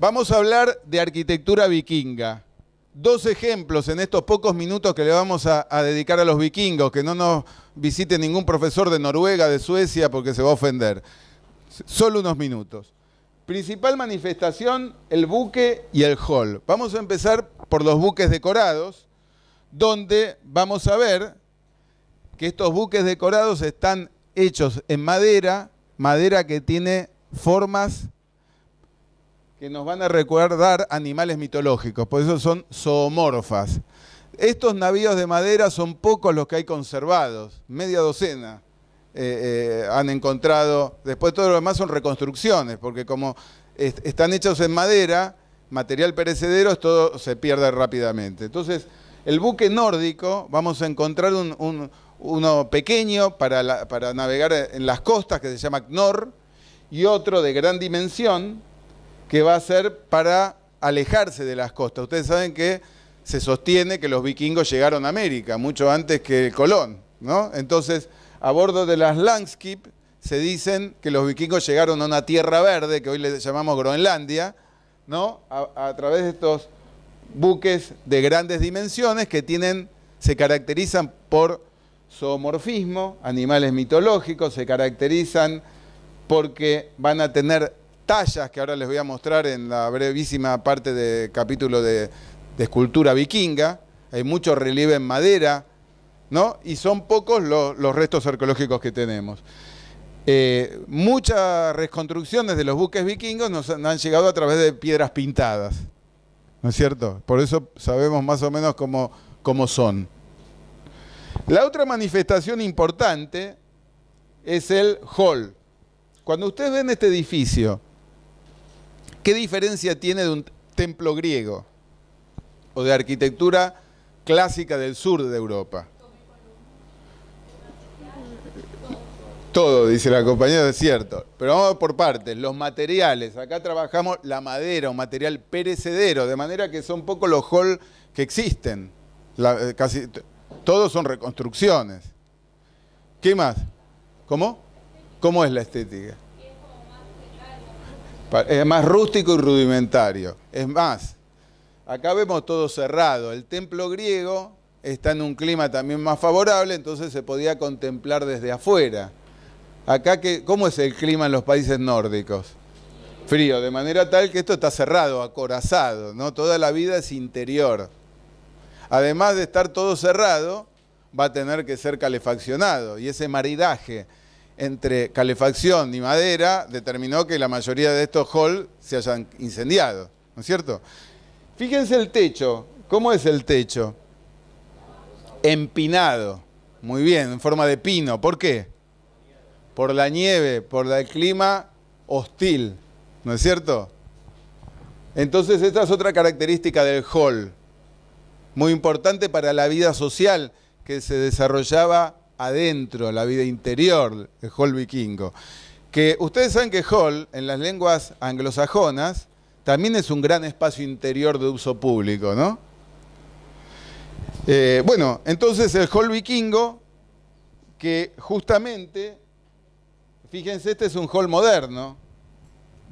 Vamos a hablar de arquitectura vikinga. Dos ejemplos en estos pocos minutos que le vamos a, dedicar a los vikingos, que no nos visite ningún profesor de Noruega, de Suecia, porque se va a ofender. Solo unos minutos. Principal manifestación, el buque y el hall. Vamos a empezar por los buques decorados, donde vamos a ver que estos buques decorados están hechos en madera, madera que tiene formas que nos van a recordar animales mitológicos, por eso son zoomorfas. Estos navíos de madera son pocos los que hay conservados, media docena eh, eh, han encontrado. Después todo lo demás son reconstrucciones, porque como están hechos en madera, material perecedero, todo se pierde rápidamente. Entonces, el buque nórdico, vamos a encontrar uno pequeño para, para navegar en las costas, que se llama Knorr, y otro de gran dimensión, que va a ser para alejarse de las costas. Ustedes saben que se sostiene que los vikingos llegaron a América mucho antes que Colón, ¿no? Entonces, a bordo de las Langskip se dicen que los vikingos llegaron a una tierra verde, que hoy le llamamos Groenlandia, ¿no? A, través de estos buques de grandes dimensiones que tienen, se caracterizan por zoomorfismo, animales mitológicos, se caracterizan porque van a tener tallas que ahora les voy a mostrar en la brevísima parte del capítulo de, escultura vikinga. Hay mucho relieve en madera, ¿no? Y son pocos los restos arqueológicos que tenemos. Eh, muchas reconstrucciones de los buques vikingos nos han llegado a través de piedras pintadas, ¿no es cierto? Por eso sabemos más o menos cómo son. La otra manifestación importante es el hall. Cuando ustedes ven este edificio, ¿Qué diferencia tiene de un templo griego o de arquitectura clásica del sur de Europa? Todo, dice la compañera, es cierto. Pero vamos por partes. Los materiales. Acá trabajamos la madera, un material perecedero, de manera que son poco los halls que existen. Eh, casi, todos son reconstrucciones. ¿Qué más? ¿Cómo? ¿Cómo es la estética? Es más rústico y rudimentario. Es más, acá vemos todo cerrado. El templo griego está en un clima también más favorable, entonces se podía contemplar desde afuera. Acá, que, ¿cómo es el clima en los países nórdicos? Frío, de manera tal que esto está cerrado, acorazado, ¿no? Toda la vida es interior. Además de estar todo cerrado, va a tener que ser calefaccionado y ese maridaje entre calefacción y madera determinó que la mayoría de estos halls se hayan incendiado, ¿no es cierto? Fíjense el techo, ¿cómo es el techo? Empinado, muy bien, en forma de pino, ¿por qué? Por la nieve, por el clima hostil, ¿no es cierto? Entonces esta es otra característica del hall, muy importante para la vida social que se desarrollaba adentro, la vida interior de Hall vikingo. Que ustedes saben que Hall, en las lenguas anglosajonas, también es un gran espacio interior de uso público, ¿no? Eh, bueno, entonces el hall vikingo, que justamente, fíjense, este es un hall moderno,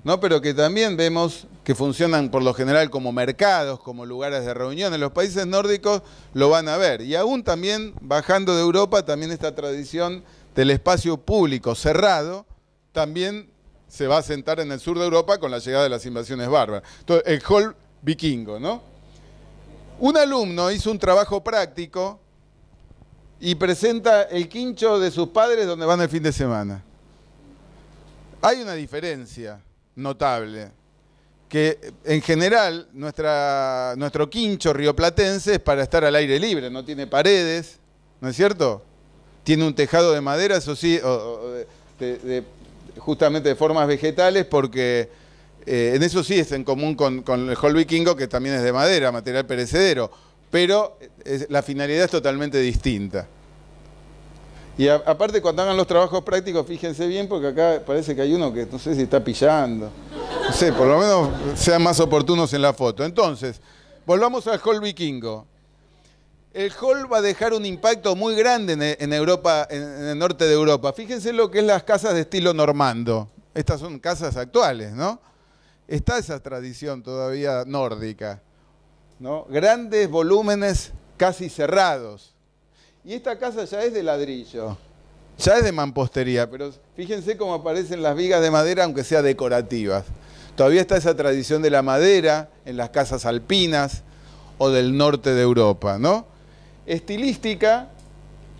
¿no? pero que también vemos que funcionan por lo general como mercados, como lugares de reunión. En los países nórdicos lo van a ver. Y aún también, bajando de Europa, también esta tradición del espacio público cerrado, también se va a sentar en el sur de Europa con la llegada de las invasiones bárbaras. el hall vikingo, ¿no? Un alumno hizo un trabajo práctico y presenta el quincho de sus padres donde van el fin de semana. Hay una diferencia notable que en general nuestra, nuestro quincho rioplatense es para estar al aire libre, no tiene paredes, ¿no es cierto? Tiene un tejado de madera, eso sí, justamente de formas vegetales, porque eh, en eso sí es en común con, el hall vikingo, que también es de madera, material perecedero, pero eh, es, la finalidad es totalmente distinta. Y aparte cuando hagan los trabajos prácticos, fíjense bien, porque acá parece que hay uno que no sé si está pillando. No sé, por lo menos sean más oportunos en la foto. Entonces, volvamos al hall vikingo. El hall va a dejar un impacto muy grande en, Europa, en el norte de Europa. Fíjense lo que es las casas de estilo normando. Estas son casas actuales, ¿no? Está esa tradición todavía nórdica, ¿no? Grandes volúmenes casi cerrados y esta casa ya es de ladrillo, ya es de mampostería, pero fíjense cómo aparecen las vigas de madera, aunque sea decorativas. Todavía está esa tradición de la madera en las casas alpinas o del norte de Europa, ¿no? Estilística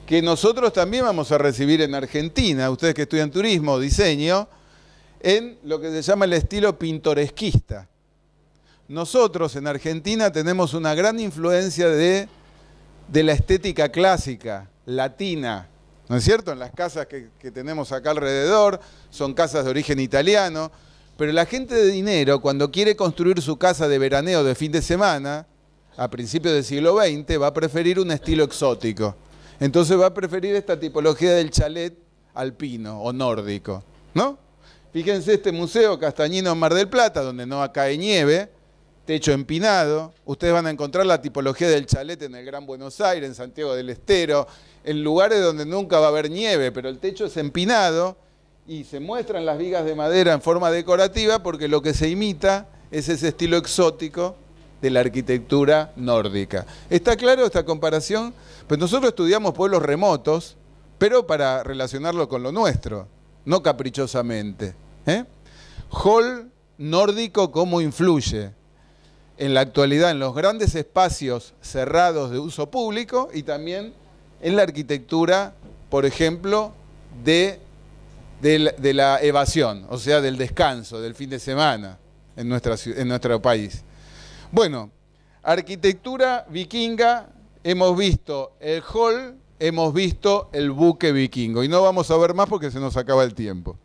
que nosotros también vamos a recibir en Argentina, ustedes que estudian turismo, diseño, en lo que se llama el estilo pintoresquista. Nosotros en Argentina tenemos una gran influencia de de la estética clásica, latina, ¿no es cierto? En las casas que, tenemos acá alrededor, son casas de origen italiano, pero la gente de dinero, cuando quiere construir su casa de veraneo de fin de semana, a principios del siglo XX, va a preferir un estilo exótico. Entonces va a preferir esta tipología del chalet alpino o nórdico, ¿no? Fíjense este museo Castañino en Mar del Plata, donde no cae nieve, techo empinado. Ustedes van a encontrar la tipología del chalet en el Gran Buenos Aires, en Santiago del Estero, en lugares donde nunca va a haber nieve, pero el techo es empinado y se muestran las vigas de madera en forma decorativa porque lo que se imita es ese estilo exótico de la arquitectura nórdica. ¿Está claro esta comparación? Pues nosotros estudiamos pueblos remotos, pero para relacionarlo con lo nuestro, no caprichosamente. ¿eh? Hall nórdico, ¿cómo influye? en la actualidad en los grandes espacios cerrados de uso público y también en la arquitectura, por ejemplo, de, la, evasión, o sea, del descanso, del fin de semana en nuestro país. Bueno, arquitectura vikinga, hemos visto el hall, hemos visto el buque vikingo y no vamos a ver más porque se nos acaba el tiempo.